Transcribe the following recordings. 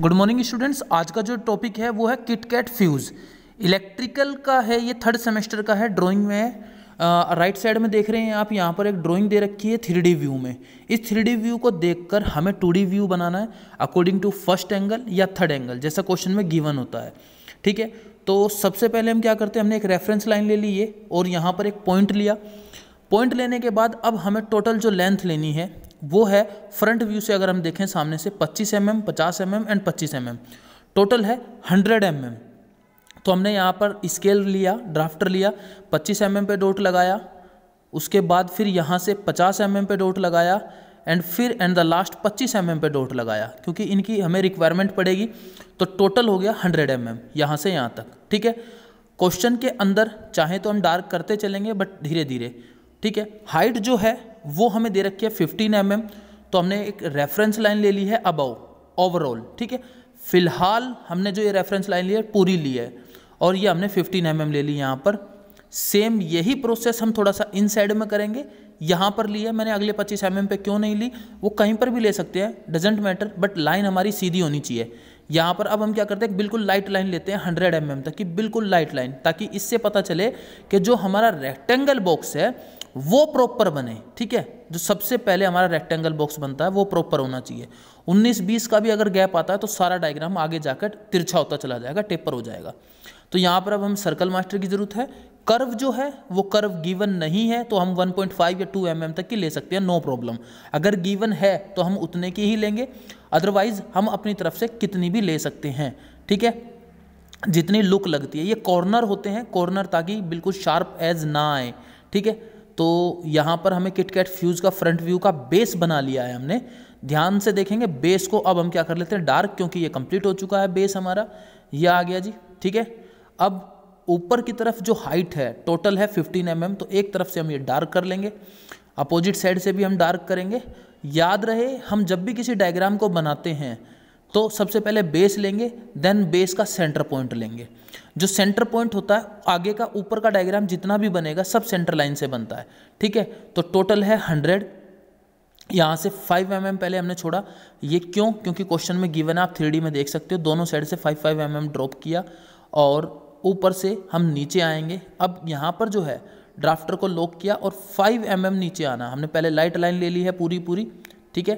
Good morning students आज का जो टॉपिक है वो है किटकैट फ्यूज़ इलेक्ट्रिकल का है ये थर्ड सेमेस्टर का है ड्राइंग में राइट uh, साइड right में देख रहे हैं आप यहाँ पर एक ड्राइंग दे रखी है थ्री व्यू में इस थ्री व्यू को देखकर हमें टू व्यू बनाना है अकॉर्डिंग टू फर्स्ट एंगल या थर्ड एंगल जैसा क्वेश्चन में गिवन होता है ठीक है तो सबसे पहले हम क्या करते हैं हमने एक रेफरेंस लाइन ले ली है और यहाँ पर एक पॉइंट लिया पॉइंट लेने के बाद अब हमें टोटल जो लेंथ लेनी है वो है फ्रंट व्यू से अगर हम देखें सामने से 25 एम एम पचास एम एम एंड पच्चीस एम एम टोटल है 100 एम एम तो हमने यहाँ पर स्केल लिया ड्राफ्टर लिया 25 एम एम पे डोट लगाया उसके बाद फिर यहाँ से 50 एम एम पे डोट लगाया एंड फिर and the last 25 m mm पे डोट लगाया क्योंकि इनकी हमें रिक्वायरमेंट पड़ेगी तो टोटल हो गया हंड्रेड एम mm यहाँ से यहाँ तक ठीक है क्वेश्चन के अंदर चाहे तो हम डार्क करते चलेंगे बट धीरे धीरे ठीक है हाइट जो है वो हमें दे रखी है फिफ्टीन एम mm, तो हमने एक रेफरेंस लाइन ले ली है अबव ओवरऑल ठीक है फिलहाल हमने जो ये रेफरेंस लाइन ली है पूरी ली है और ये हमने फिफ्टीन एम mm ले ली यहाँ पर सेम यही प्रोसेस हम थोड़ा सा इन साइड में करेंगे यहाँ पर ली है मैंने अगले पच्चीस एम mm पे क्यों नहीं ली वो कहीं पर भी ले सकते हैं डजेंट मैटर बट लाइन हमारी सीधी होनी चाहिए यहाँ पर अब हम क्या करते हैं बिल्कुल लाइट लाइन लेते हैं हंड्रेड एम mm तक कि बिल्कुल लाइट लाइन ताकि इससे पता चले कि जो हमारा रेक्टेंगल बॉक्स है वो प्रॉपर बने ठीक है जो सबसे पहले हमारा रेक्टेंगल बॉक्स बनता है वो प्रॉपर होना चाहिए 19-20 का भी अगर गैप आता है तो सारा डायग्राम आगे जाकर तिरछा होता चला जाएगा टेपर हो जाएगा तो यहाँ पर अब हम सर्कल मास्टर की ज़रूरत है कर्व जो है वो कर्व गिवन नहीं है तो हम 1.5 या 2 एम mm तक की ले सकते हैं नो प्रॉब्लम अगर गिवन है तो हम उतने की ही लेंगे अदरवाइज हम अपनी तरफ से कितनी भी ले सकते हैं ठीक है जितनी लुक लगती है ये कॉर्नर होते हैं कॉर्नर ताकि बिल्कुल शार्प एज ना आए ठीक है तो यहाँ पर हमें किटकैट फ्यूज़ का फ्रंट व्यू का बेस बना लिया है हमने ध्यान से देखेंगे बेस को अब हम क्या कर लेते हैं डार्क क्योंकि ये कंप्लीट हो चुका है बेस हमारा ये आ गया जी ठीक है अब ऊपर की तरफ जो हाइट है टोटल है 15 एम mm, तो एक तरफ से हम ये डार्क कर लेंगे अपोजिट साइड से भी हम डार्क करेंगे याद रहे हम जब भी किसी डायग्राम को बनाते हैं तो सबसे पहले बेस लेंगे देन बेस का सेंटर पॉइंट लेंगे जो सेंटर पॉइंट होता है आगे का ऊपर का डायग्राम जितना भी बनेगा सब सेंटर लाइन से बनता है ठीक है तो टोटल है हंड्रेड यहाँ से फाइव एम mm पहले हमने छोड़ा ये क्यों क्योंकि क्वेश्चन में गिवन है आप थ्री में देख सकते हो दोनों साइड से five five M mm drop किया और ऊपर से हम नीचे आएंगे अब यहाँ पर जो है ड्राफ्टर को लॉक किया और 5 एम mm नीचे आना हमने पहले लाइट लाइन ले ली है पूरी पूरी ठीक है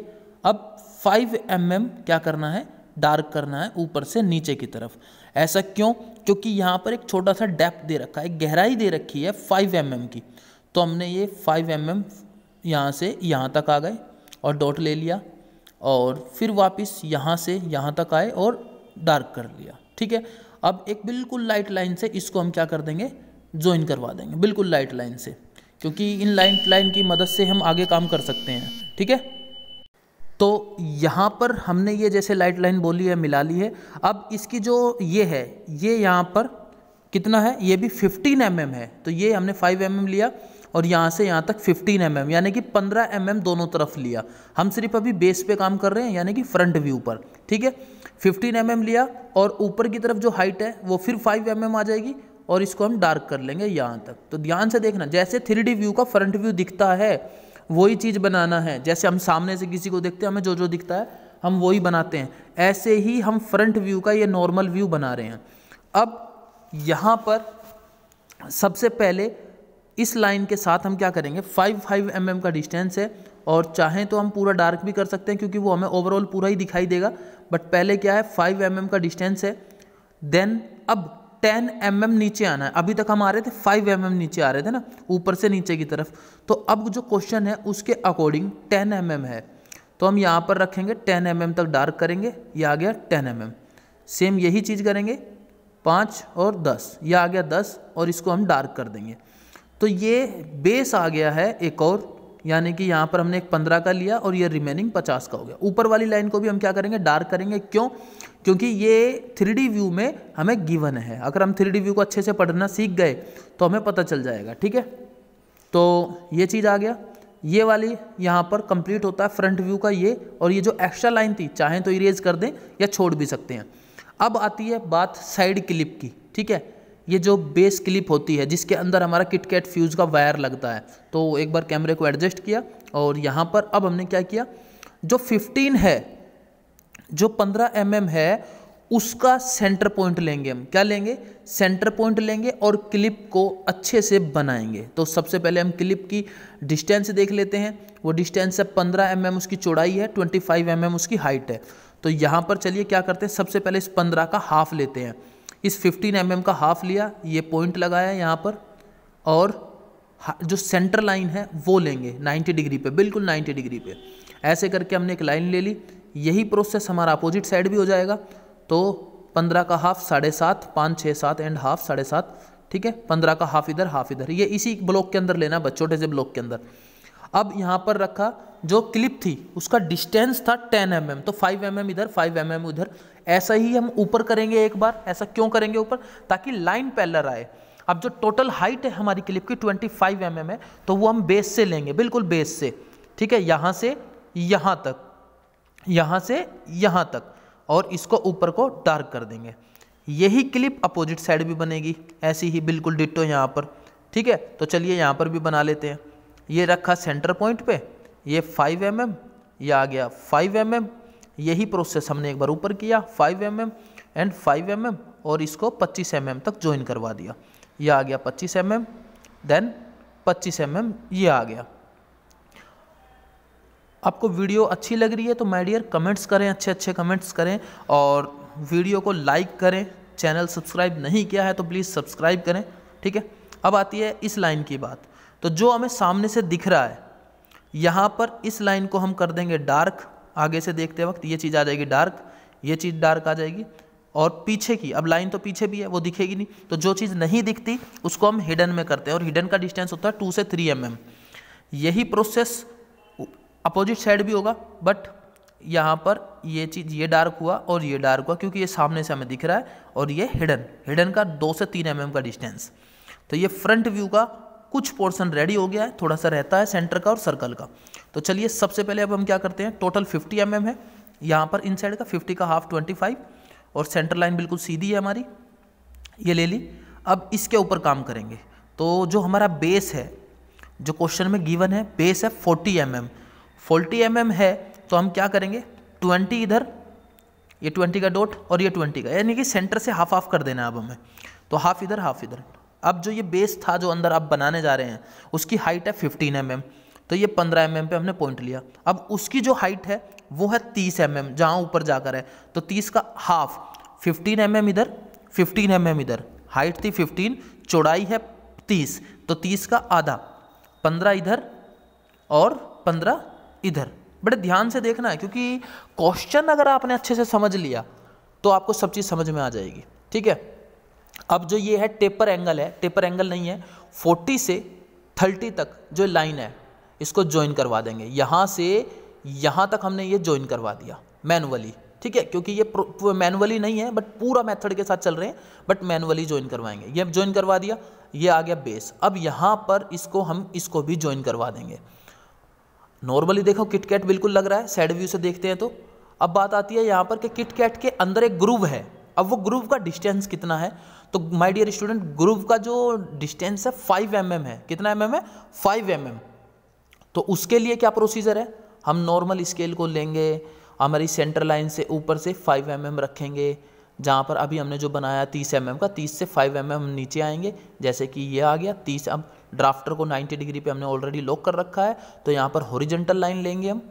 अब 5 एम mm क्या करना है डार्क करना है ऊपर से नीचे की तरफ ऐसा क्यों क्योंकि यहाँ पर एक छोटा सा डेप्थ दे रखा है गहराई दे रखी है फाइव एम mm की तो हमने ये फाइव एम एम यहाँ से यहाँ तक आ गए और डॉट ले लिया और फिर वापस यहाँ से यहाँ तक आए और डार्क कर लिया ठीक है अब एक बिल्कुल लाइट लाइन से इसको हम क्या कर देंगे ज्वाइन करवा देंगे बिल्कुल लाइट लाइन से क्योंकि इन लाइट लाइन की मदद से हम आगे काम कर सकते हैं ठीक है तो यहाँ पर हमने ये जैसे लाइट लाइन बोली है मिला ली है अब इसकी जो ये है ये यहाँ पर कितना है ये भी 15 एम mm है तो ये हमने 5 एम mm लिया और यहाँ से यहाँ तक 15 एम mm यानी कि 15 एम mm दोनों तरफ लिया हम सिर्फ अभी बेस पे काम कर रहे हैं यानी कि फ्रंट व्यू पर ठीक है 15 एम mm लिया और ऊपर की तरफ जो हाइट है वो फिर 5 एम mm आ जाएगी और इसको हम डार्क कर लेंगे यहाँ तक तो ध्यान से देखना जैसे थ्री व्यू का फ्रंट व्यू दिखता है वही चीज़ बनाना है जैसे हम सामने से किसी को देखते हैं हमें जो जो दिखता है हम वही बनाते हैं ऐसे ही हम फ्रंट व्यू का ये नॉर्मल व्यू बना रहे हैं अब यहाँ पर सबसे पहले इस लाइन के साथ हम क्या करेंगे फाइव फाइव एम का डिस्टेंस है और चाहें तो हम पूरा डार्क भी कर सकते हैं क्योंकि वो हमें ओवरऑल पूरा ही दिखाई देगा बट पहले क्या है फाइव एम mm का डिस्टेंस है देन अब टेन एम mm नीचे आना है अभी तक हम आ रहे थे फाइव एम mm नीचे आ रहे थे ना ऊपर से नीचे की तरफ तो अब जो क्वेश्चन है उसके अकॉर्डिंग टेन एम mm है तो हम यहाँ पर रखेंगे टेन एम mm तक डार्क करेंगे ये आ गया टेन एम mm सेम यही चीज़ करेंगे पाँच और दस ये आ गया दस और इसको हम डार्क कर देंगे तो ये बेस आ गया है एक और यानी कि यहाँ पर हमने एक पंद्रह का लिया और ये रिमेनिंग पचास का हो गया ऊपर वाली लाइन को भी हम क्या करेंगे डार्क करेंगे क्यों क्योंकि ये थ्री व्यू में हमें गिवन है अगर हम थ्री व्यू को अच्छे से पढ़ना सीख गए तो हमें पता चल जाएगा ठीक है तो ये चीज़ आ गया ये वाली यहाँ पर कंप्लीट होता है फ्रंट व्यू का ये और ये जो एक्स्ट्रा लाइन थी चाहें तो इरेज कर दें या छोड़ भी सकते हैं अब आती है बात साइड क्लिप की ठीक है ये जो बेस क्लिप होती है जिसके अंदर हमारा किटकैट फ्यूज़ का वायर लगता है तो एक बार कैमरे को एडजस्ट किया और यहाँ पर अब हमने क्या किया जो 15 है जो 15 एम mm है उसका सेंटर पॉइंट लेंगे हम क्या लेंगे सेंटर पॉइंट लेंगे और क्लिप को अच्छे से बनाएंगे तो सबसे पहले हम क्लिप की डिस्टेंस देख लेते हैं वो डिस्टेंस है पंद्रह एम mm उसकी चौड़ाई है ट्वेंटी फाइव एम mm उसकी हाइट है तो यहाँ पर चलिए क्या करते हैं सबसे पहले इस पंद्रह का हाफ लेते हैं इस फिफ्टीन एम mm का हाफ लिया ये पॉइंट लगाया यहाँ पर और जो सेंटर लाइन है वो लेंगे 90 डिग्री पे बिल्कुल 90 डिग्री पे ऐसे करके हमने एक लाइन ले ली यही प्रोसेस हमारा अपोजिट साइड भी हो जाएगा तो पंद्रह का हाफ साढ़े सात पाँच छः सात एंड हाफ साढ़े सात ठीक है पंद्रह का हाफ इधर हाफ इधर ये इसी ब्लॉक के अंदर लेना है छोटे से ब्लॉक के अंदर अब यहाँ पर रखा जो क्लिप थी उसका डिस्टेंस था टेन एम mm, तो फाइव एम mm इधर फाइव एम mm उधर ऐसा ही हम ऊपर करेंगे एक बार ऐसा क्यों करेंगे ऊपर ताकि लाइन पैलर आए अब जो टोटल हाइट है हमारी क्लिप की 25 फाइव mm है तो वो हम बेस से लेंगे बिल्कुल बेस से ठीक है यहाँ से यहाँ तक यहाँ से यहाँ तक और इसको ऊपर को डार्क कर देंगे यही क्लिप अपोजिट साइड भी बनेगी ऐसी ही बिल्कुल डिटो यहाँ पर ठीक है तो चलिए यहाँ पर भी बना लेते हैं ये रखा सेंटर पॉइंट पे ये 5 एम mm, ये आ गया 5 एम mm, यही प्रोसेस हमने एक बार ऊपर किया 5 m m and 5 m mm, और इसको 25 एम mm तक ज्वाइन करवा दिया ये आ गया 25 m m then 25 m mm, ये आ गया आपको वीडियो अच्छी लग रही है तो माय डियर कमेंट्स करें अच्छे अच्छे कमेंट्स करें और वीडियो को लाइक करें चैनल सब्सक्राइब नहीं किया है तो प्लीज़ सब्सक्राइब करें ठीक है अब आती है इस लाइन की बात तो जो हमें सामने से दिख रहा है यहाँ पर इस लाइन को हम कर देंगे डार्क आगे से देखते वक्त ये चीज़ आ जाएगी डार्क ये चीज़ डार्क आ जाएगी और पीछे की अब लाइन तो पीछे भी है वो दिखेगी नहीं तो जो चीज़ नहीं दिखती उसको हम हिडन में करते हैं और हिडन का डिस्टेंस होता है टू से थ्री एम mm. यही प्रोसेस अपोजिट साइड भी होगा बट यहाँ पर ये चीज़ ये डार्क हुआ और ये डार्क हुआ क्योंकि ये सामने से हमें दिख रहा है और ये हिडन हिडन का दो से तीन एम mm का डिस्टेंस तो ये फ्रंट व्यू का कुछ पोर्सन रेडी हो गया है थोड़ा सा रहता है सेंटर का और सर्कल का तो चलिए सबसे पहले अब हम क्या करते हैं टोटल 50 एम mm है यहाँ पर इन साइड का 50 का हाफ 25 और सेंटर लाइन बिल्कुल सीधी है हमारी ये ले ली अब इसके ऊपर काम करेंगे तो जो हमारा बेस है जो क्वेश्चन में गिवन है बेस है 40 m mm, forty m mm है तो हम क्या करेंगे ट्वेंटी इधर ये ट्वेंटी का डॉट और ये ट्वेंटी का यानी कि सेंटर से हाफ हाफ कर देना है अब हमें तो हाफ इधर हाफ इधर अब जो ये बेस था जो अंदर आप बनाने जा रहे हैं उसकी हाइट है फिफ्टीन एम mm, तो ये पंद्रह एम mm पे हमने पॉइंट लिया अब उसकी जो हाइट है वो है तीस एम एम जहाँ ऊपर जाकर है तो तीस का हाफ फिफ्टीन एम एम इधर फिफ्टीन एम एम इधर हाइट थी फिफ्टीन चौड़ाई है तीस तो तीस का आधा पंद्रह इधर और पंद्रह इधर बड़े ध्यान से देखना है क्योंकि क्वेश्चन अगर आपने अच्छे से समझ लिया तो आपको सब चीज़ समझ में आ जाएगी ठीक है अब जो ये है टेपर एंगल है टेपर एंगल नहीं है 40 से 30 तक जो लाइन है इसको ज्वाइन करवा देंगे यहाँ से यहाँ तक हमने ये ज्वाइन करवा दिया मैनुअली ठीक है क्योंकि ये मैनुअली नहीं है बट पूरा मेथड के साथ चल रहे हैं बट मैनुअली ज्वाइन करवाएंगे ये ज्वाइन करवा दिया ये आ गया बेस अब यहाँ पर इसको हम इसको भी ज्वाइन करवा देंगे नॉर्मली देखो किटकैट बिल्कुल लग रहा है साइड व्यू से देखते हैं तो अब बात आती है यहाँ पर कि किटकैट के अंदर एक ग्रूव है अब वो ग्रूव का डिस्टेंस कितना है तो माय डियर स्टूडेंट ग्रूव का जो डिस्टेंस है फाइव एम mm है कितना एम mm है फाइव एम mm. तो उसके लिए क्या प्रोसीजर है हम नॉर्मल स्केल को लेंगे हमारी सेंटर लाइन से ऊपर से फाइव एम mm रखेंगे जहाँ पर अभी हमने जो बनाया तीस एम mm का तीस से फाइव एम mm हम नीचे आएंगे जैसे कि ये आ गया तीस अब ड्राफ्टर को 90 डिग्री पे हमने ऑलरेडी लॉक कर रखा है तो यहाँ पर हॉरिजेंटल लाइन लेंगे हम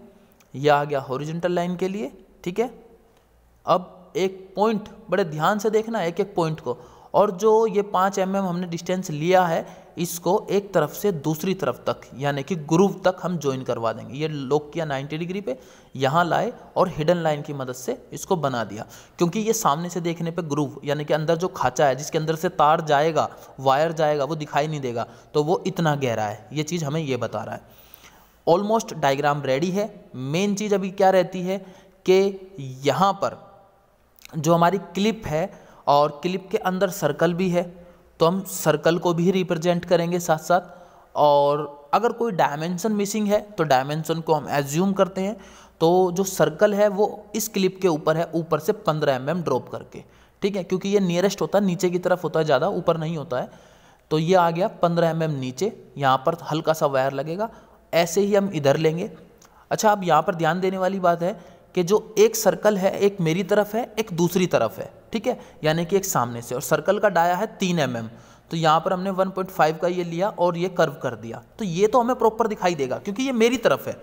यह आ गया हॉरिजेंटल लाइन के लिए ठीक है अब एक पॉइंट बड़े ध्यान से देखना एक एक पॉइंट को और जो ये पाँच एम mm हमने डिस्टेंस लिया है इसको एक तरफ से दूसरी तरफ तक यानी कि ग्रूव तक हम ज्वाइन करवा देंगे ये लॉक किया 90 डिग्री पे यहाँ लाए और हिडन लाइन की मदद से इसको बना दिया क्योंकि ये सामने से देखने पे ग्रूव यानी कि अंदर जो खाचा है जिसके अंदर से तार जाएगा वायर जाएगा वो दिखाई नहीं देगा तो वो इतना गहरा है ये चीज़ हमें ये बता रहा है ऑलमोस्ट डायग्राम रेडी है मेन चीज़ अभी क्या रहती है कि यहाँ पर जो हमारी क्लिप है और क्लिप के अंदर सर्कल भी है तो हम सर्कल को भी रिप्रेजेंट करेंगे साथ साथ और अगर कोई डायमेंशन मिसिंग है तो डायमेंशन को हम एज्यूम करते हैं तो जो सर्कल है वो इस क्लिप के ऊपर है ऊपर से पंद्रह एम mm ड्रॉप करके ठीक है क्योंकि ये नियरेस्ट होता है नीचे की तरफ होता है ज़्यादा ऊपर नहीं होता है तो ये आ गया पंद्रह एम mm नीचे यहाँ पर हल्का सा वायर लगेगा ऐसे ही हम इधर लेंगे अच्छा अब यहाँ पर ध्यान देने वाली बात है कि जो एक सर्कल है एक मेरी तरफ है एक दूसरी तरफ है ठीक है यानी कि एक सामने से और सर्कल का डाया है तीन एम mm, तो यहाँ पर हमने 1.5 का ये लिया और ये कर्व कर दिया तो ये तो हमें प्रॉपर दिखाई देगा क्योंकि ये मेरी तरफ है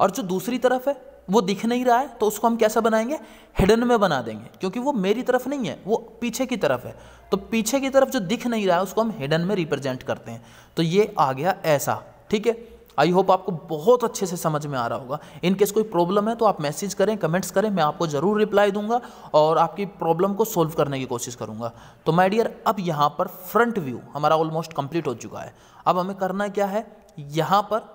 और जो दूसरी तरफ है वो दिख नहीं रहा है तो उसको हम कैसा बनाएंगे हिडन में बना देंगे क्योंकि वो मेरी तरफ नहीं है वो पीछे की तरफ है तो पीछे की तरफ जो दिख नहीं रहा है उसको हम हिडन में रिप्रेजेंट करते हैं तो ये आ गया ऐसा ठीक है आई होप आपको बहुत अच्छे से समझ में आ रहा होगा इन केस कोई प्रॉब्लम है तो आप मैसेज करें कमेंट्स करें मैं आपको ज़रूर रिप्लाई दूंगा और आपकी प्रॉब्लम को सोल्व करने की कोशिश करूंगा तो माय डियर अब यहाँ पर फ्रंट व्यू हमारा ऑलमोस्ट कंप्लीट हो चुका है अब हमें करना क्या है यहाँ पर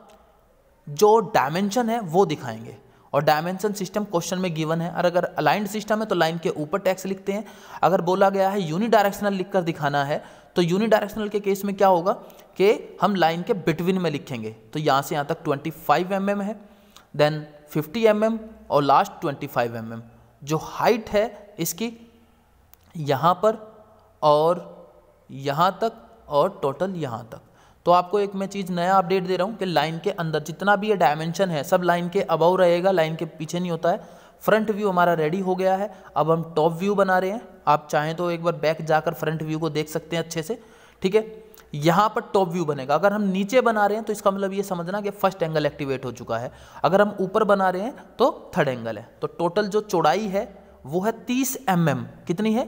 जो डायमेंशन है वो दिखाएंगे और डायमेंशन सिस्टम क्वेश्चन में गिवन है और अगर अलाइंड सिस्टम है तो लाइन के ऊपर टैक्स लिखते हैं अगर बोला गया है यूनिडायरेक्शनल लिखकर दिखाना है तो यूनिडायरेक्शनल के केस में क्या होगा कि हम लाइन के बिटवीन में लिखेंगे तो यहाँ से यहाँ तक 25 फाइव mm है देन 50 एम mm और लास्ट 25 फाइव mm जो हाइट है इसकी यहाँ पर और यहाँ तक और टोटल यहाँ तक तो आपको एक मैं चीज़ नया अपडेट दे रहा हूँ कि लाइन के अंदर जितना भी ये डायमेंशन है सब लाइन के अबव रहेगा लाइन के पीछे नहीं होता है फ्रंट व्यू हमारा रेडी हो गया है अब हम टॉप व्यू बना रहे हैं आप चाहें तो एक बार बैक जाकर फ्रंट व्यू को देख सकते हैं अच्छे से ठीक है यहाँ पर टॉप व्यू बनेगा अगर हम नीचे बना रहे हैं तो इसका मतलब ये समझना कि फर्स्ट एंगल एक्टिवेट हो चुका है अगर हम ऊपर बना रहे हैं तो थर्ड एंगल है तो टोटल जो चौड़ाई है वो है तीस एम mm. कितनी है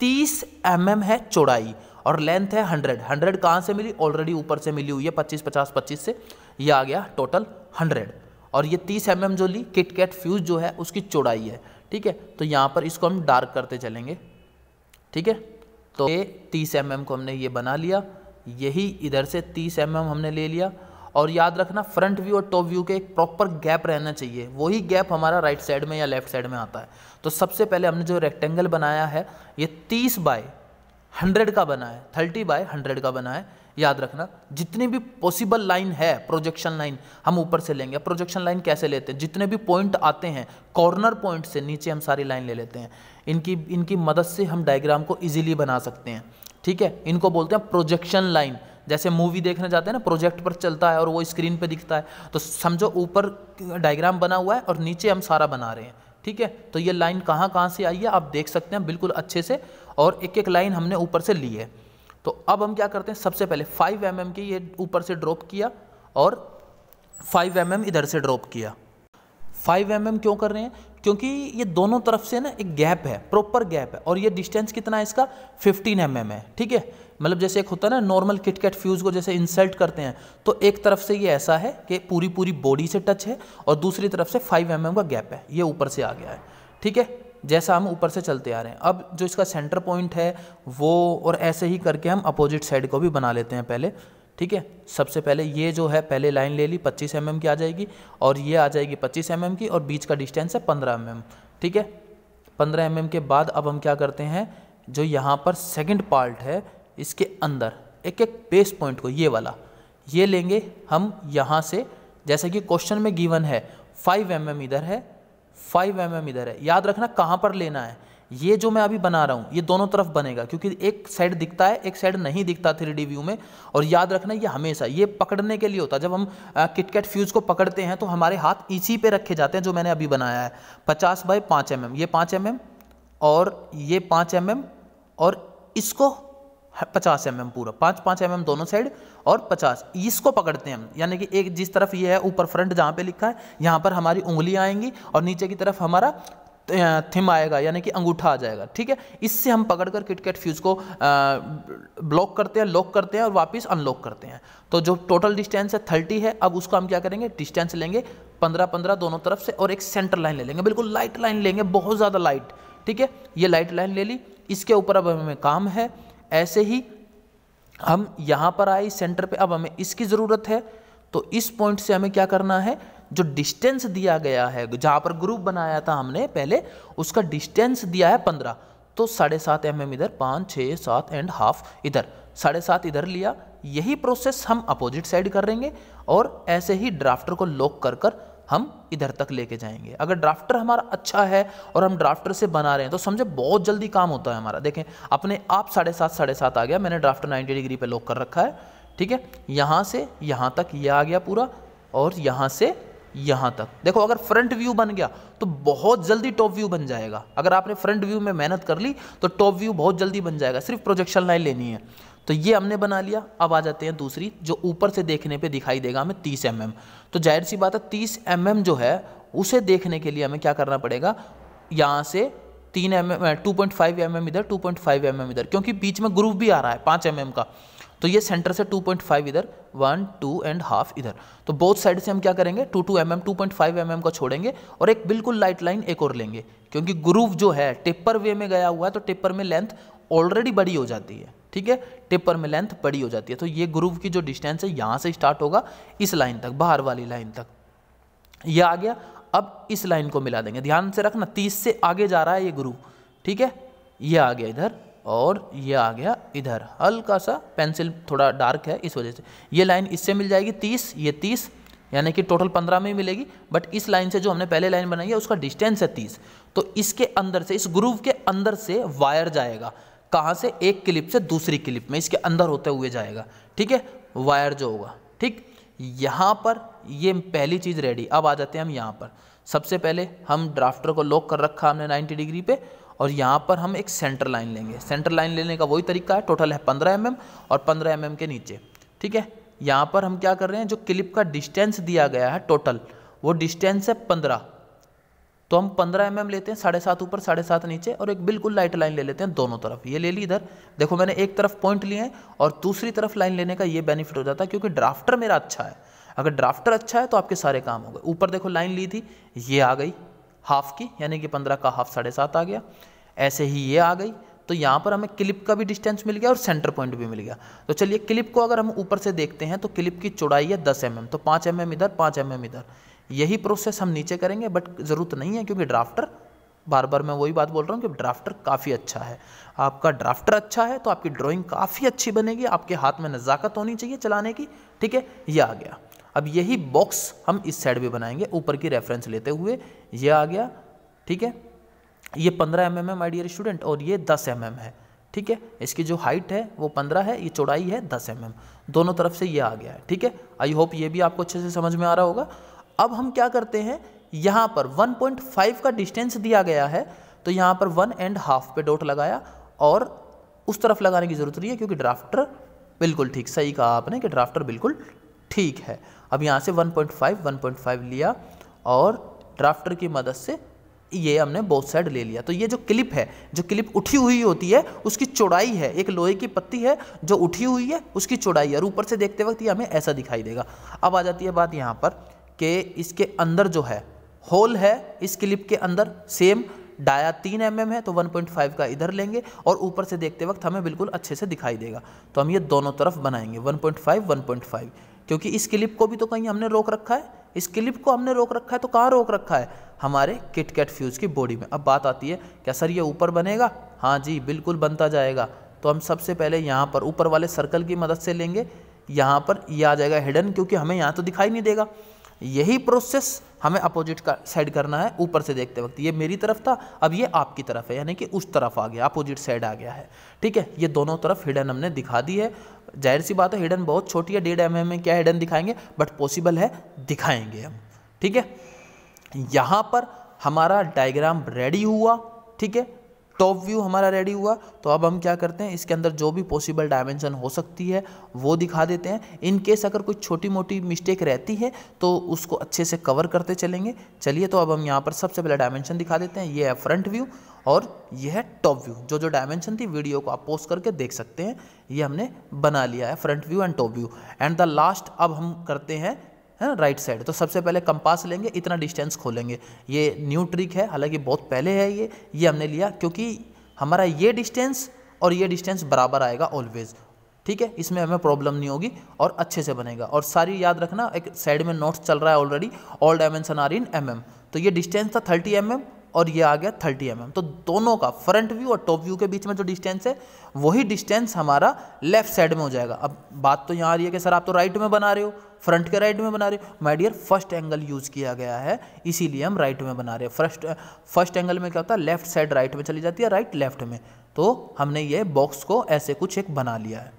तीस एम mm है चौड़ाई और लेंथ है हंड्रेड हंड्रेड कहाँ से मिली ऑलरेडी ऊपर से मिली हुई है पच्चीस पचास पच्चीस से ये आ गया टोटल हंड्रेड और ये 30 एम mm जो ली किट फ्यूज जो है उसकी चौड़ाई है ठीक है तो यहाँ पर इसको हम डार्क करते चलेंगे ठीक है तो ये 30 एम mm को हमने ये बना लिया यही इधर से 30 एम mm हमने ले लिया और याद रखना फ्रंट व्यू और टॉप व्यू के एक प्रॉपर गैप रहना चाहिए वही गैप हमारा राइट साइड में या लेफ्ट साइड में आता है तो सबसे पहले हमने जो रेक्टेंगल बनाया है ये तीस बाय हंड्रेड का बना है थर्टी बाय हंड्रेड का बना है याद रखना जितनी भी पॉसिबल लाइन है प्रोजेक्शन लाइन हम ऊपर से लेंगे प्रोजेक्शन लाइन कैसे लेते हैं जितने भी पॉइंट आते हैं कॉर्नर पॉइंट से नीचे हम सारी लाइन ले लेते हैं इनकी इनकी मदद से हम डायग्राम को ईजिली बना सकते हैं ठीक है इनको बोलते हैं प्रोजेक्शन लाइन जैसे मूवी देखने जाते हैं ना प्रोजेक्ट पर चलता है और वो स्क्रीन पर दिखता है तो समझो ऊपर डायग्राम बना हुआ है और नीचे हम सारा बना रहे हैं ठीक है तो ये लाइन कहाँ कहाँ से आई है आप देख सकते हैं बिल्कुल अच्छे से और एक एक लाइन हमने ऊपर से ली है तो अब हम क्या करते हैं सबसे पहले 5 एम mm की ये ऊपर से ड्रॉप किया और 5 एम mm इधर से ड्रॉप किया 5 एम mm क्यों कर रहे हैं क्योंकि ये दोनों तरफ से ना एक गैप है प्रॉपर गैप है और ये डिस्टेंस कितना है इसका 15 एम mm है ठीक है मतलब जैसे एक होता है ना नॉर्मल किटकैट फ्यूज़ को जैसे इंसल्ट करते हैं तो एक तरफ से ये ऐसा है कि पूरी पूरी बॉडी से टच है और दूसरी तरफ से 5 एम mm का गैप है ये ऊपर से आ गया है ठीक है जैसा हम ऊपर से चलते आ रहे हैं अब जो इसका सेंटर पॉइंट है वो और ऐसे ही करके हम अपोजिट साइड को भी बना लेते हैं पहले ठीक है सबसे पहले ये जो है पहले लाइन ले ली पच्चीस एम mm की आ जाएगी और ये आ जाएगी पच्चीस एम mm की और बीच का डिस्टेंस है पंद्रह एम mm, एम ठीक है पंद्रह एम के बाद अब हम क्या करते हैं जो यहाँ पर सेकेंड पार्ट है इसके अंदर एक एक बेस पॉइंट को ये वाला ये लेंगे हम यहाँ से जैसे कि क्वेश्चन में गिवन है फाइव एम mm इधर है फाइव एम mm इधर है याद रखना कहाँ पर लेना है ये जो मैं अभी बना रहा हूँ ये दोनों तरफ बनेगा क्योंकि एक साइड दिखता है एक साइड नहीं दिखता थ्री व्यू में और याद रखना ये हमेशा ये पकड़ने के लिए होता है जब हम किटकैट फ्यूज़ को पकड़ते हैं तो हमारे हाथ इसी पे रखे जाते हैं जो मैंने अभी बनाया है पचास बाई पाँच एम mm, ये पाँच एम mm, और ये पाँच एम mm, और इसको पचास एम एम पूरा पाँच पाँच एम एम दोनों साइड और पचास इसको पकड़ते हैं हम यानी कि एक जिस तरफ ये है ऊपर फ्रंट जहाँ पे लिखा है यहाँ पर हमारी उंगलियाँ आएंगी और नीचे की तरफ हमारा थिम आएगा यानी कि अंगूठा आ जाएगा ठीक है इससे हम पकड़कर किटकेट फ्यूज़ को ब्लॉक करते हैं लॉक करते हैं और वापस अनलॉक करते हैं तो जो टोटल डिस्टेंस है थर्टी है अब उसको हम क्या करेंगे डिस्टेंस लेंगे पंद्रह पंद्रह दोनों तरफ से और एक सेंटर लाइन ले लेंगे बिल्कुल लाइट लाइन लेंगे बहुत ज़्यादा लाइट ठीक है ये लाइट लाइन ले ली इसके ऊपर अब हमें काम है ऐसे ही हम यहाँ पर आए सेंटर पे अब हमें इसकी ज़रूरत है तो इस पॉइंट से हमें क्या करना है जो डिस्टेंस दिया गया है जहाँ पर ग्रुप बनाया था हमने पहले उसका डिस्टेंस दिया है पंद्रह तो साढ़े सात एम एम इधर पाँच छः सात एंड हाफ इधर साढ़े सात इधर लिया यही प्रोसेस हम अपोजिट साइड करेंगे और ऐसे ही ड्राफ्टर को लॉक कर कर हम इधर तक लेके जाएंगे अगर ड्राफ्टर हमारा अच्छा है और हम ड्राफ्टर से बना रहे हैं तो समझे बहुत जल्दी काम होता है हमारा देखें अपने आप साढ़े सात साढ़े सात आ गया मैंने ड्राफ्टर 90 डिग्री पे लॉक कर रखा है ठीक है यहाँ से यहाँ तक ये यह आ गया पूरा और यहाँ से यहाँ तक देखो अगर फ्रंट व्यू बन गया तो बहुत जल्दी टॉप व्यू बन जाएगा अगर आपने फ्रंट व्यू में मेहनत कर ली तो टॉप व्यू बहुत जल्दी बन जाएगा सिर्फ प्रोजेक्शन लाइन लेनी है तो ये हमने बना लिया अब आ जाते हैं दूसरी जो ऊपर से देखने पे दिखाई देगा हमें 30 एम mm. तो जाहिर सी बात है 30 एम mm जो है उसे देखने के लिए हमें क्या करना पड़ेगा यहाँ से तीन M M two point five M M इधर two point five M M इधर क्योंकि बीच में ग्रुप भी आ रहा है पाँच एम mm का तो ये सेंटर से 2.5 इधर वन टू एंड हाफ इधर तो बोथ साइड से हम क्या करेंगे two two M M two point five M M का छोड़ेंगे और एक बिल्कुल लाइट लाइन एक और लेंगे क्योंकि ग्रूव जो है टिप्पर वे में गया हुआ है तो टिप्पर में लेंथ ऑलरेडी बड़ी हो जाती है ठीक है टिपर में लेंथ बड़ी हो जाती है तो ये ग्रूव की जो डिस्टेंस है यहाँ से स्टार्ट होगा इस लाइन तक बाहर वाली लाइन तक ये आ गया अब इस लाइन को मिला देंगे ध्यान से रखना तीस से आगे जा रहा है ये ग्रूव ठीक है ये आ गया इधर और ये आ गया इधर हल्का सा पेंसिल थोड़ा डार्क है इस वजह से ये लाइन इससे मिल जाएगी तीस ये तीस यानी कि टोटल पंद्रह में ही मिलेगी बट इस लाइन से जो हमने पहले लाइन बनाई है उसका डिस्टेंस है तीस तो इसके अंदर से इस ग्रूव के अंदर से वायर जाएगा कहाँ से एक क्लिप से दूसरी क्लिप में इसके अंदर होते हुए जाएगा ठीक है वायर जो होगा ठीक यहाँ पर ये पहली चीज़ रेडी अब आ जाते हैं हम यहाँ पर सबसे पहले हम ड्राफ्टर को लॉक कर रखा हमने 90 डिग्री पे और यहाँ पर हम एक सेंटर लाइन लेंगे सेंटर लाइन लेने का वही तरीका है टोटल है 15 एम mm और 15 एम mm के नीचे ठीक है यहाँ पर हम क्या कर रहे हैं जो क्लिप का डिस्टेंस दिया गया है टोटल वो डिस्टेंस है पंद्रह तो हम पंद्रह एम लेते हैं साढ़े सात ऊपर साढ़े सात नीचे और एक बिल्कुल लाइट लाइन ले लेते हैं दोनों तरफ ये ले ली इधर देखो मैंने एक तरफ पॉइंट लिए हैं और दूसरी तरफ लाइन लेने का ये बेनिफिट हो जाता है क्योंकि ड्राफ्टर मेरा अच्छा है अगर ड्राफ्टर अच्छा है तो आपके सारे काम हो गए ऊपर देखो लाइन ली थी ये आ गई हाफ की यानी कि पंद्रह का हाफ साढ़े सात आ गया ऐसे ही ये आ गई तो यहाँ पर हमें क्लिप का भी डिस्टेंस मिल गया और सेंटर पॉइंट भी मिल गया तो चलिए क्लिप को अगर हम ऊपर से देखते हैं तो क्लिप की चौड़ाई है दस एम तो पाँच एम इधर पाँच एम इधर यही प्रोसेस हम नीचे करेंगे बट ज़रूरत नहीं है क्योंकि ड्राफ्टर बार बार मैं वही बात बोल रहा हूँ कि ड्राफ्टर काफ़ी अच्छा है आपका ड्राफ्टर अच्छा है तो आपकी ड्राइंग काफ़ी अच्छी बनेगी आपके हाथ में नज़ाकत होनी चाहिए चलाने की ठीक है ये आ गया अब यही बॉक्स हम इस साइड भी बनाएंगे ऊपर की रेफरेंस लेते हुए ये आ गया ठीक है ये पंद्रह एम एम है माई डियर स्टूडेंट और ये दस एम एम है ठीक है इसकी जो हाइट है वो पंद्रह है ये चौड़ाई है दस एम एम दोनों तरफ से ये आ गया है ठीक है आई होप ये भी आपको अच्छे से समझ में आ रहा होगा अब हम क्या करते हैं यहाँ पर 1.5 का डिस्टेंस दिया गया है तो यहाँ पर वन एंड हाफ पे डॉट लगाया और उस तरफ लगाने की ज़रूरत नहीं है क्योंकि ड्राफ्टर बिल्कुल ठीक सही कहा आपने कि ड्राफ्टर बिल्कुल ठीक है अब यहाँ से 1.5 1.5 लिया और ड्राफ्टर की मदद से ये हमने बोथ साइड ले लिया तो ये जो क्लिप है जो क्लिप उठी हुई होती है उसकी चौड़ाई है एक लोहे की पत्ती है जो उठी हुई है उसकी चौड़ाई है और ऊपर से देखते वक्त ये हमें ऐसा दिखाई देगा अब आ जाती है बात यहाँ पर कि इसके अंदर जो है होल है इस क्लिप के अंदर सेम डाया तीन एम mm है तो 1.5 का इधर लेंगे और ऊपर से देखते वक्त हमें बिल्कुल अच्छे से दिखाई देगा तो हम ये दोनों तरफ बनाएंगे 1.5 1.5 क्योंकि इस क्लिप को भी तो कहीं हमने रोक रखा है इस क्लिप को हमने रोक रखा है तो कहाँ रोक रखा है हमारे किटकैट फ्यूज़ की बॉडी में अब बात आती है क्या सर ये ऊपर बनेगा हाँ जी बिल्कुल बनता जाएगा तो हम सबसे पहले यहाँ पर ऊपर वाले सर्कल की मदद से लेंगे यहाँ पर ये यह आ जाएगा हिडन क्योंकि हमें यहाँ तो दिखाई नहीं देगा यही प्रोसेस हमें अपोजिट का साइड करना है ऊपर से देखते वक्त ये मेरी तरफ था अब ये आपकी तरफ है यानी कि उस तरफ आ गया अपोजिट साइड आ गया है ठीक है ये दोनों तरफ हिडन हमने दिखा दी है जाहिर सी बात है हिडन बहुत छोटी है डेढ़ एम mm में क्या हिडन दिखाएंगे बट पॉसिबल है दिखाएंगे हम ठीक है यहाँ पर हमारा डायग्राम रेडी हुआ ठीक है टॉप व्यू हमारा रेडी हुआ तो अब हम क्या करते हैं इसके अंदर जो भी पॉसिबल डायमेंशन हो सकती है वो दिखा देते हैं इन केस अगर कोई छोटी मोटी मिस्टेक रहती है तो उसको अच्छे से कवर करते चलेंगे चलिए तो अब हम यहाँ पर सबसे पहले डायमेंशन दिखा देते हैं ये है फ्रंट व्यू और यह है टॉप व्यू जो जो डायमेंशन थी वीडियो को आप पोस्ट करके देख सकते हैं ये हमने बना लिया है front view and top view and the last अब हम करते हैं है ना राइट साइड तो सबसे पहले कंपास लेंगे इतना डिस्टेंस खोलेंगे ये न्यू ट्रिक है हालांकि बहुत पहले है ये ये हमने लिया क्योंकि हमारा ये डिस्टेंस और ये डिस्टेंस बराबर आएगा ऑलवेज़ ठीक है इसमें हमें प्रॉब्लम नहीं होगी और अच्छे से बनेगा और सारी याद रखना एक साइड में नोट्स चल रहा है already all dimension are in M M तो ये डिस्टेंस था थर्टी एम एम और ये आ गया थर्टी एम एम तो दोनों का फ्रंट व्यू और टॉप व्यू के बीच में जो डिस्टेंस है वही डिस्टेंस हमारा लेफ्ट साइड में हो जाएगा अब बात तो यहाँ आ रही है कि सर आप तो राइट में बना रहे हो फ्रंट के राइट में बना रहे हो my dear first angle use किया गया है इसीलिए हम राइट में बना रहे हैं फर्स्ट फर्स्ट एंगल में क्या होता है लेफ्ट साइड राइट में चली जाती है राइट लेफ्ट में तो हमने ये बॉक्स को ऐसे कुछ एक बना लिया है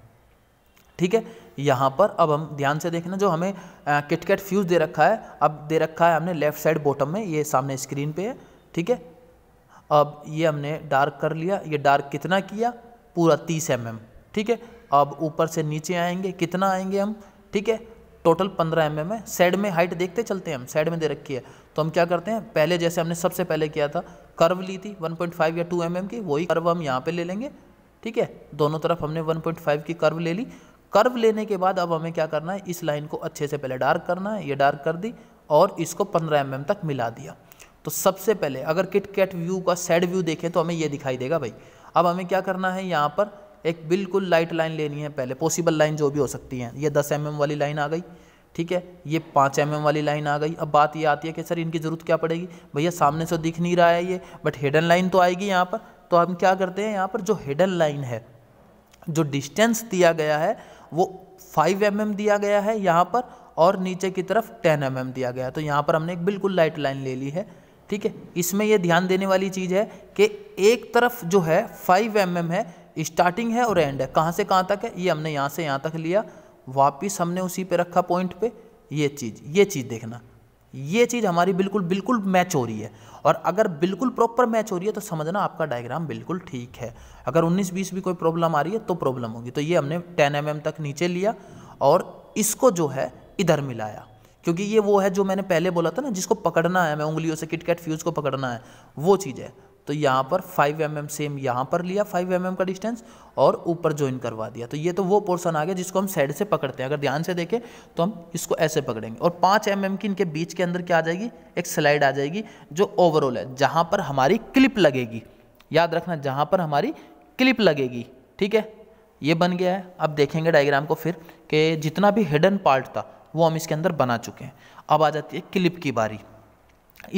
ठीक है यहाँ पर अब हम ध्यान से देखना जो हमें किटकेट फ्यूज़ दे रखा है अब दे रखा है हमने लेफ्ट साइड बॉटम में ये सामने स्क्रीन पे है ठीक है अब ये हमने डार्क कर लिया ये डार्क कितना किया पूरा तीस एम एम ठीक है अब ऊपर से नीचे आएंगे कितना आएंगे हम ठीक है टोटल पंद्रह एम mm है सेड में हाइट देखते चलते हैं हम सेड में दे रखी है तो हम क्या करते हैं पहले जैसे हमने सबसे पहले किया था कर्व ली थी 1.5 या 2 एम mm की वही कर्व हम यहाँ पे ले लेंगे ठीक है दोनों तरफ हमने 1.5 की कर्व ले ली कर्व लेने के बाद अब हमें क्या करना है इस लाइन को अच्छे से पहले डार्क करना है ये डार्क कर दी और इसको पंद्रह एम mm तक मिला दिया तो सबसे पहले अगर किट कैट व्यू का सेड व्यू देखें तो हमें ये दिखाई देगा भाई अब हमें क्या करना है यहाँ पर एक बिल्कुल लाइट लाइन लेनी है पहले पॉसिबल लाइन जो भी हो सकती है ये दस एम mm वाली लाइन आ गई ठीक है ये पाँच एम mm वाली लाइन आ गई अब बात ये आती है कि सर इनकी ज़रूरत क्या पड़ेगी भैया सामने से दिख नहीं रहा है ये बट हिडन लाइन तो आएगी यहाँ पर तो हम क्या करते हैं यहाँ पर जो हिडन लाइन है जो डिस्टेंस दिया गया है वो फाइव एम mm दिया गया है यहाँ पर और नीचे की तरफ टेन एम mm दिया गया है तो यहाँ पर हमने एक बिल्कुल लाइट लाइन ले ली है ठीक है इसमें यह ध्यान देने वाली चीज़ है कि एक तरफ जो है फाइव एम mm है स्टार्टिंग है और एंड है कहाँ से कहाँ तक है ये हमने यहाँ से यहाँ तक लिया वापिस हमने उसी पर रखा पॉइंट पे ये चीज़ ये चीज़ देखना ये चीज़ हमारी बिल्कुल बिल्कुल मैच हो रही है और अगर बिल्कुल प्रॉपर मैच हो रही है तो समझना आपका डायग्राम बिल्कुल ठीक है अगर 19-20 भी कोई प्रॉब्लम आ रही है तो प्रॉब्लम होगी तो ये हमने 10 एम mm तक नीचे लिया और इसको जो है इधर मिलाया क्योंकि ये वो है जो मैंने पहले बोला था ना जिसको पकड़ना है मैं उंगलियों से किटकैट फ्यूज़ को पकड़ना है वो चीज़ है तो यहाँ पर 5 एम mm सेम यहाँ पर लिया 5 एम mm का डिस्टेंस और ऊपर ज्वाइन करवा दिया तो ये तो वो पोर्सन आ गया जिसको हम साइड से पकड़ते हैं अगर ध्यान से देखें तो हम इसको ऐसे पकड़ेंगे और 5 एम mm की इनके बीच के अंदर क्या आ जाएगी एक स्लाइड आ जाएगी जो ओवरऑल है जहाँ पर हमारी क्लिप लगेगी याद रखना जहाँ पर हमारी क्लिप लगेगी ठीक है ये बन गया है अब देखेंगे डायग्राम को फिर कि जितना भी हिडन पार्ट था वो हम इसके अंदर बना चुके हैं अब आ जाती है क्लिप की बारी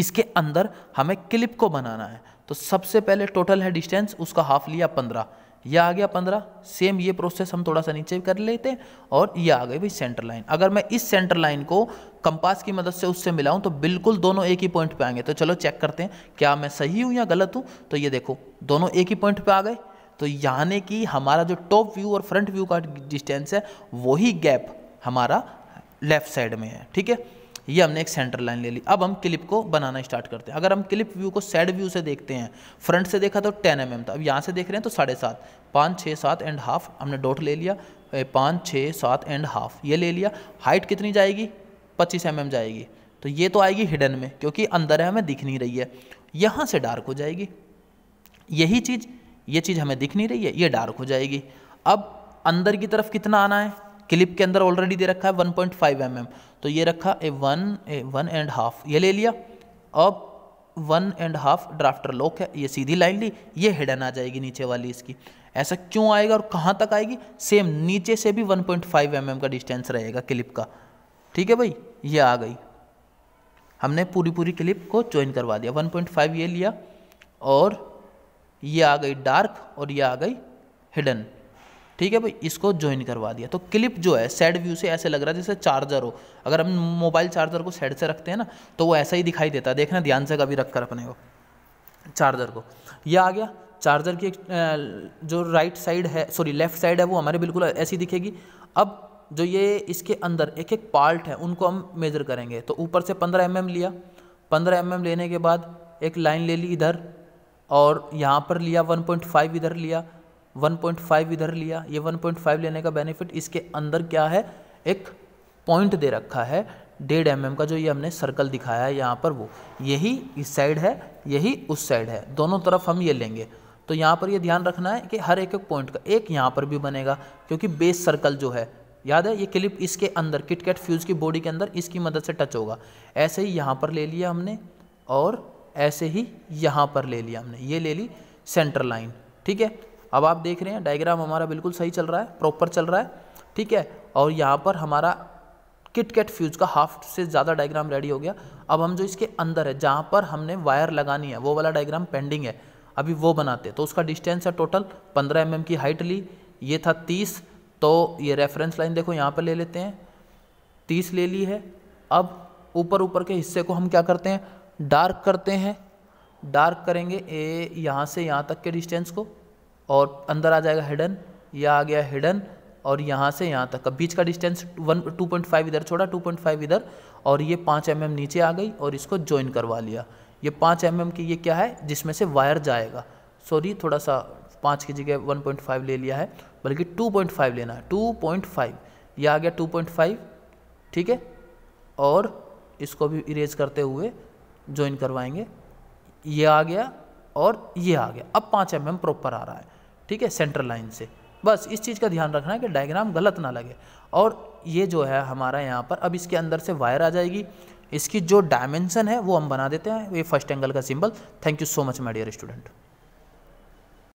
इसके अंदर हमें क्लिप को बनाना है तो सबसे पहले टोटल है डिस्टेंस उसका हाफ लिया पंद्रह यह आ गया पंद्रह सेम ये प्रोसेस हम थोड़ा सा नीचे कर लेते हैं और ये आ गई भाई सेंटर लाइन अगर मैं इस सेंटर लाइन को कंपास की मदद से उससे मिलाऊं तो बिल्कुल दोनों एक ही पॉइंट पे आएंगे तो चलो चेक करते हैं क्या मैं सही हूँ या गलत हूँ तो ये देखो दोनों एक ही पॉइंट पे आ गए तो यानी कि हमारा जो टॉप व्यू और फ्रंट व्यू का डिस्टेंस है वही गैप हमारा लेफ्ट साइड में है ठीक है ये हमने एक सेंटर लाइन ले ली अब हम क्लिप को बनाना स्टार्ट करते हैं अगर हम क्लिप व्यू को सेड व्यू से देखते हैं फ्रंट से देखा तो टेन एम mm था अब यहाँ से देख रहे हैं तो साढ़े सात पाँच छः सात एंड हाफ हमने डॉट ले लिया पाँच छः सात एंड हाफ ये ले लिया हाइट कितनी जाएगी पच्चीस एम mm जाएगी तो ये तो आएगी हिडन में क्योंकि अंदर है हमें दिख नहीं रही है यहाँ से डार्क हो जाएगी यही चीज़ ये चीज़ हमें दिख नहीं रही है ये डार्क हो जाएगी अब अंदर की तरफ कितना आना है क्लिप के अंदर ऑलरेडी दे रखा है 1.5 पॉइंट mm. तो ये रखा A one A one and half ये ले लिया अब one and half drafter lock है ये सीधी लाइन ली ये हिडन आ जाएगी नीचे वाली इसकी ऐसा क्यों आएगा और कहाँ तक आएगी सेम नीचे से भी 1.5 पॉइंट mm का डिस्टेंस रहेगा क्लिप का ठीक है भाई ये आ गई हमने पूरी पूरी क्लिप को ज्वाइन करवा दिया 1.5 ये लिया और ये आ गई डार्क और ये आ गई हिडन ठीक है भाई इसको ज्वाइन करवा दिया तो क्लिप जो है सेड व्यू से ऐसे लग रहा है जैसे चार्जर हो अगर हम मोबाइल चार्जर को सेड से रखते हैं ना तो वो ऐसा ही दिखाई देता है देखना ध्यान से कभी रखकर अपने को चार्जर को ये आ गया चार्जर की जो राइट साइड है सॉरी लेफ्ट साइड है वो हमारे बिल्कुल ऐसी दिखेगी अब जो ये इसके अंदर एक एक पार्ट है उनको हम मेजर करेंगे तो ऊपर से पंद्रह एम mm लिया पंद्रह एम mm लेने के बाद एक लाइन ले ली इधर और यहाँ पर लिया वन पॉइंट फाइव इधर लिया 1.5 इधर लिया ये 1.5 लेने का बेनिफिट इसके अंदर क्या है एक पॉइंट दे रखा है डेढ़ एम का जो ये हमने सर्कल दिखाया है यहाँ पर वो यही इस साइड है यही उस साइड है दोनों तरफ हम ये लेंगे तो यहाँ पर ये ध्यान रखना है कि हर एक एक पॉइंट का एक यहाँ पर भी बनेगा क्योंकि बेस सर्कल जो है याद है ये क्लिप इसके अंदर किटकैट फ्यूज़ की बॉडी के अंदर इसकी मदद से टच होगा ऐसे ही यहाँ पर ले लिया हमने और ऐसे ही यहाँ पर ले लिया हमने ये ले ली सेंटर लाइन ठीक है अब आप देख रहे हैं डायग्राम हमारा बिल्कुल सही चल रहा है प्रॉपर चल रहा है ठीक है और यहाँ पर हमारा किट कैट फ्यूज का हाफ से ज़्यादा डायग्राम रेडी हो गया अब हम जो इसके अंदर है जहाँ पर हमने वायर लगानी है वो वाला डायग्राम पेंडिंग है अभी वो बनाते तो उसका डिस्टेंस है टोटल पंद्रह एम mm की हाइट ली ये था तीस तो ये रेफरेंस लाइन देखो यहाँ पर ले लेते हैं तीस ले ली है अब ऊपर ऊपर के हिस्से को हम क्या करते हैं डार्क करते हैं डार्क करेंगे ए यहाँ से यहाँ तक के डिस्टेंस को और अंदर आ जाएगा हिडन यह आ गया हिडन और यहाँ से यहाँ तक अब बीच का distance one two point five इधर छोड़ा टू पॉइंट फाइव इधर और ये पाँच एम mm नीचे आ गई और इसको ज्वाइन करवा लिया ये पाँच एम mm की ये क्या है जिसमें से वायर जाएगा सॉरी थोड़ा सा पाँच की जगह वन पॉइंट फाइव ले लिया है बल्कि टू पॉइंट फाइव लेना है टू पॉइंट फाइव ये आ गया टू पॉइंट फाइव ठीक है और इसको भी इरेज करते हुए ज्वाइन करवाएंगे ये आ गया और ये आ गया अब पाँच एम mm प्रॉपर आ रहा है ठीक है सेंट्रल लाइन से बस इस चीज़ का ध्यान रखना है कि डायग्राम गलत ना लगे और ये जो है हमारा यहाँ पर अब इसके अंदर से वायर आ जाएगी इसकी जो डायमेंशन है वो हम बना देते हैं ये फर्स्ट एंगल का symbol thank you so much my dear student